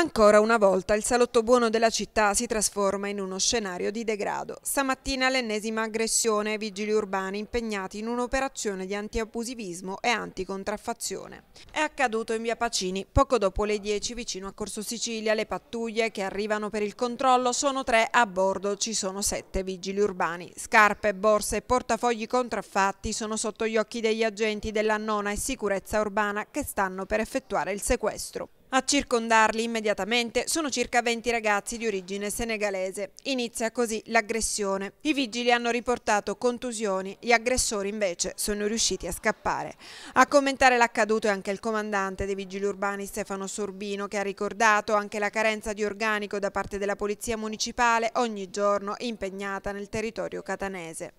Ancora una volta il salotto buono della città si trasforma in uno scenario di degrado. Stamattina l'ennesima aggressione ai vigili urbani impegnati in un'operazione di antiabusivismo e anticontraffazione. È accaduto in via Pacini. Poco dopo le 10 vicino a Corso Sicilia le pattuglie che arrivano per il controllo sono tre, a bordo ci sono sette vigili urbani. Scarpe, borse e portafogli contraffatti sono sotto gli occhi degli agenti della nona e sicurezza urbana che stanno per effettuare il sequestro. A circondarli immediatamente sono circa 20 ragazzi di origine senegalese. Inizia così l'aggressione. I vigili hanno riportato contusioni, gli aggressori invece sono riusciti a scappare. A commentare l'accaduto è anche il comandante dei vigili urbani Stefano Sorbino che ha ricordato anche la carenza di organico da parte della polizia municipale ogni giorno impegnata nel territorio catanese.